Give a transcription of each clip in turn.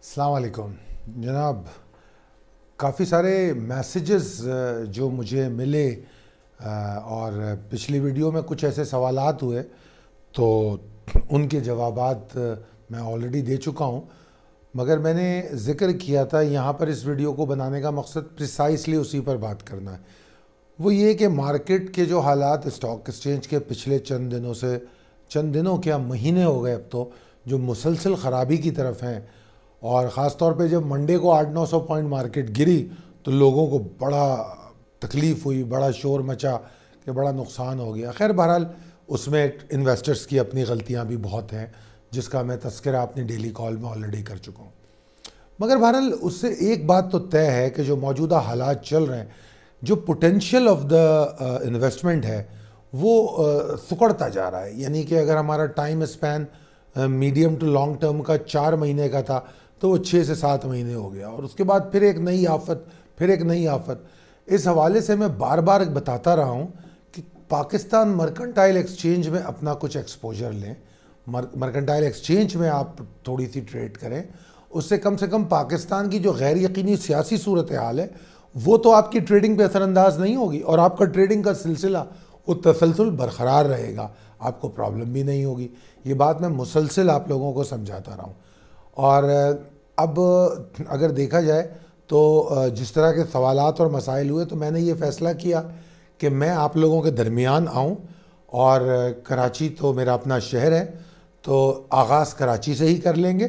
अलकुम जनाब काफ़ी सारे मैसेजेस uh, जो मुझे मिले uh, और पिछली वीडियो में कुछ ऐसे सवाल हुए तो उनके जवाबात uh, मैं ऑलरेडी दे चुका हूँ मगर मैंने ज़िक्र किया था यहाँ पर इस वीडियो को बनाने का मकसद प्रिसाइसली उसी पर बात करना है वो ये कि मार्केट के जो हालात स्टॉक एक्सचेंज के पिछले चंद दिनों से चंद दिनों क्या महीने हो गए अब तो जो मुसलसल ख़राबी की तरफ हैं और ख़ास तौर पे जब मंडे को आठ नौ सौ पॉइंट मार्केट गिरी तो लोगों को बड़ा तकलीफ़ हुई बड़ा शोर मचा कि बड़ा नुकसान हो गया खैर बहरहाल उसमें इन्वेस्टर्स की अपनी गलतियाँ भी बहुत हैं जिसका मैं तस्करा अपनी डेली कॉल में ऑलरेडी कर चुका हूँ मगर बहरहाल उससे एक बात तो तय है कि जो मौजूदा हालात चल रहे हैं जो पोटेंशियल ऑफ द इन्वेस्टमेंट है वो सुकड़ता जा रहा है यानी कि अगर हमारा time span medium to long term का चार महीने का था तो वो छः से सात महीने हो गया और उसके बाद फिर एक नई आफत फिर एक नई आफत इस हवाले से मैं बार बार बताता रहा हूँ कि पाकिस्तान मर्कनटाइल एक्सचेंज में अपना कुछ एक्सपोजर लें मर्कनटाइल एक्सचेंज में आप थोड़ी सी ट्रेड करें उससे कम से कम पाकिस्तान की जो गैर यकीनी सियासी सूरत हाल है वो तो आपकी ट्रेडिंग पे असरानंदाज नहीं होगी और आपका ट्रेडिंग का सिलसिला वो तसलसल बरकरार रहेगा आपको प्रॉब्लम भी नहीं होगी ये बात मैं मुसलसल आप लोगों को समझाता रहा हूँ और अब अगर देखा जाए तो जिस तरह के सवाल और मसाइल हुए तो मैंने ये फ़ैसला किया कि मैं आप लोगों के दरमियान आऊँ और कराची तो मेरा अपना शहर है तो आगाज़ कराची से ही कर लेंगे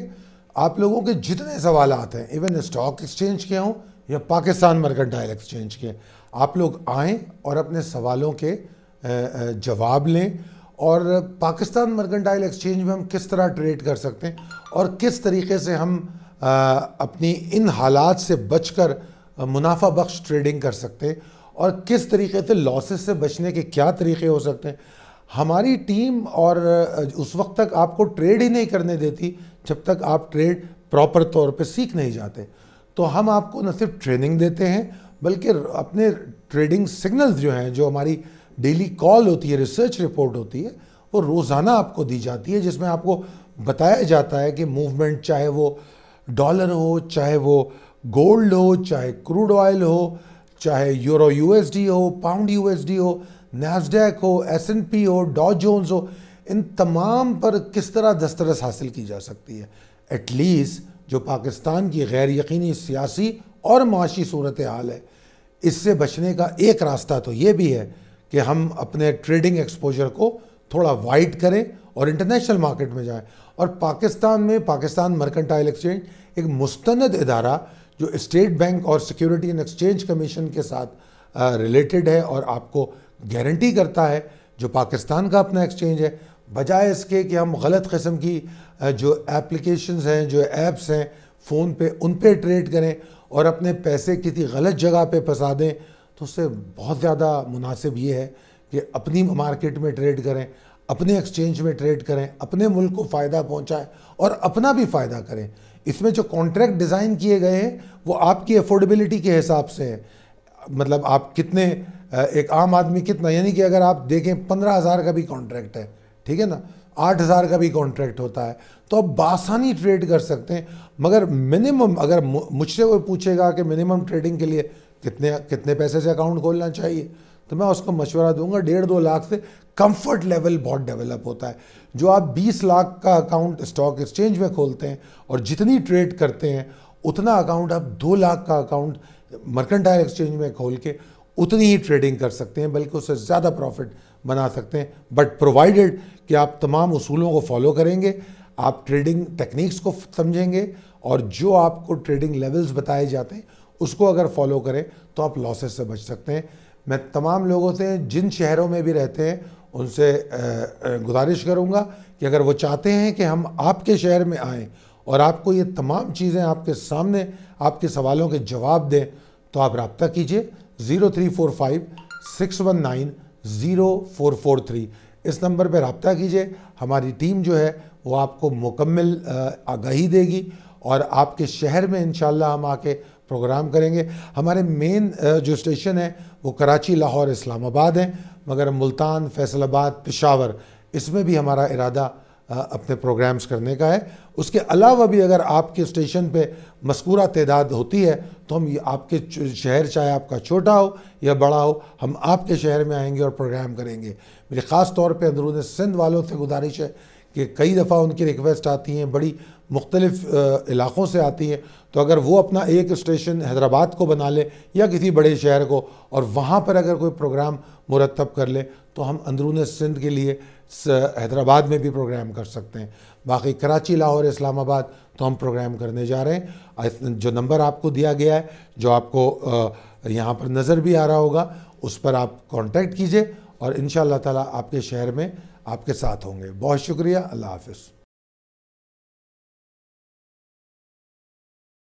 आप लोगों के जितने सवाल हैं इवन स्टॉक एक्सचेंज के हों या पाकिस्तान डायल एक्सचेंज के आप लोग आएँ और अपने सवालों के जवाब लें और पाकिस्तान मर्केंटाइल एक्सचेंज में हम किस तरह ट्रेड कर सकते हैं और किस तरीके से हम आ, अपनी इन हालात से बचकर मुनाफा बख्श ट्रेडिंग कर सकते हैं और किस तरीके से लॉसेस से बचने के क्या तरीके हो सकते हैं हमारी टीम और उस वक्त तक आपको ट्रेड ही नहीं करने देती जब तक आप ट्रेड प्रॉपर तौर पर सीख नहीं जाते तो हम आपको न सिर्फ ट्रेनिंग देते हैं बल्कि अपने ट्रेडिंग सिग्नल्स जो हैं जो हमारी डेली कॉल होती है रिसर्च रिपोर्ट होती है वो रोज़ाना आपको दी जाती है जिसमें आपको बताया जाता है कि मूवमेंट चाहे वो डॉलर हो चाहे वो गोल्ड हो चाहे क्रूड ऑयल हो चाहे यूरो यूएसडी हो पाउंड यूएसडी हो नैसडेक हो एस एन पी हो डॉ जोन्स हो इन तमाम पर किस तरह दस्तरस हासिल की जा सकती है एटलीस्ट जो पाकिस्तान की गैर यकीनी सियासी और माशी सूरत हाल है इससे बचने का एक रास्ता तो ये भी है कि हम अपने ट्रेडिंग एक्सपोजर को थोड़ा वाइड करें और इंटरनेशनल मार्केट में जाएं और पाकिस्तान में पाकिस्तान मर्केंटाइल एक्सचेंज एक मुस्तंद इदारा जो स्टेट बैंक और सिक्योरिटी एंड एक्सचेंज कमीशन के साथ रिलेटेड है और आपको गारंटी करता है जो पाकिस्तान का अपना एक्सचेंज है बजाय इसके कि हम गलत कस्म की जो एप्लीकेशंस हैं जो ऐप्स हैं फ़ोन पे उन पे ट्रेड करें और अपने पैसे किसी गलत जगह पे फंसा दें तो उससे बहुत ज़्यादा मुनासिब ये है कि अपनी मार्केट में ट्रेड करें अपने एक्सचेंज में ट्रेड करें अपने मुल्क को फ़ायदा पहुँचाएँ और अपना भी फ़ायदा करें इसमें जो कॉन्ट्रैक्ट डिज़ाइन किए गए हैं वो आपकी अफोर्डेबिलिटी के हिसाब से है मतलब आप कितने एक आम आदमी कितना यानी कि अगर आप देखें पंद्रह हज़ार का भी कॉन्ट्रैक्ट है ठीक है ना आठ हज़ार का भी कॉन्ट्रैक्ट होता है तो आप बासानी ट्रेड कर सकते हैं मगर मिनिमम अगर मुझसे कोई पूछेगा कि मिनिमम ट्रेडिंग के लिए कितने कितने पैसे से अकाउंट खोलना चाहिए तो मैं उसको मशवरा दूंगा डेढ़ दो लाख से कंफर्ट लेवल बहुत डेवलप होता है जो आप 20 लाख का अकाउंट स्टॉक एक्सचेंज में खोलते हैं और जितनी ट्रेड करते हैं उतना अकाउंट आप दो लाख का अकाउंट मर्केंटाइल एक्सचेंज में खोल के उतनी ही ट्रेडिंग कर सकते हैं बल्कि उससे ज़्यादा प्रॉफिट बना सकते हैं बट प्रोवाइडेड कि आप तमाम उसूलों को फॉलो करेंगे आप ट्रेडिंग टेक्निक्स को समझेंगे और जो आपको ट्रेडिंग लेवल्स बताए जाते हैं उसको अगर फॉलो करें तो आप लॉसेस से बच सकते हैं मैं तमाम लोगों से जिन शहरों में भी रहते हैं उनसे गुजारिश करूंगा कि अगर वो चाहते हैं कि हम आपके शहर में आएँ और आपको ये तमाम चीज़ें आपके सामने आपके सवालों के जवाब दें तो आप रबता कीजिए zero three four five six one nine zero four four three इस नंबर पर रबता कीजिए हमारी टीम जो है वो आपको मुकम्मल आगाही देगी और आपके शहर में इन हम आके प्रोग्राम करेंगे हमारे मेन जो स्टेशन है वो कराची लाहौर इस्लामाबाद हैं मगर मुल्तान फैसलाबाद पेशावर इसमें भी हमारा इरादा अपने प्रोग्राम्स करने का है उसके अलावा भी अगर आपके स्टेशन पे मस्कूरा तदाद होती है तो हम आपके शहर चाहे आपका छोटा हो या बड़ा हो हम आपके शहर में आएंगे और प्रोग्राम करेंगे मेरे ख़ास तौर पे अंदरून सिंध वालों से गुजारिश है कि कई दफ़ा उनकी रिक्वेस्ट आती हैं बड़ी मुख्तलिफ इलाक़ों से आती हैं तो अगर वो अपना एक स्टेशन हैदराबाद को बना लें या किसी बड़े शहर को और वहाँ पर अगर कोई प्रोग्राम मुरतब कर लें तो हम अंदरून सिंध के लिए हैदराबाद में भी प्रोग्राम कर सकते हैं बाकी कराची लाहौर इस्लामाबाद तो हम प्रोग्राम करने जा रहे हैं जो नंबर आपको दिया गया है जो आपको यहाँ पर नज़र भी आ रहा होगा उस पर आप कॉन्टेक्ट कीजिए और इन ताला आपके शहर में आपके साथ होंगे बहुत शुक्रिया अल्लाह हाफिज़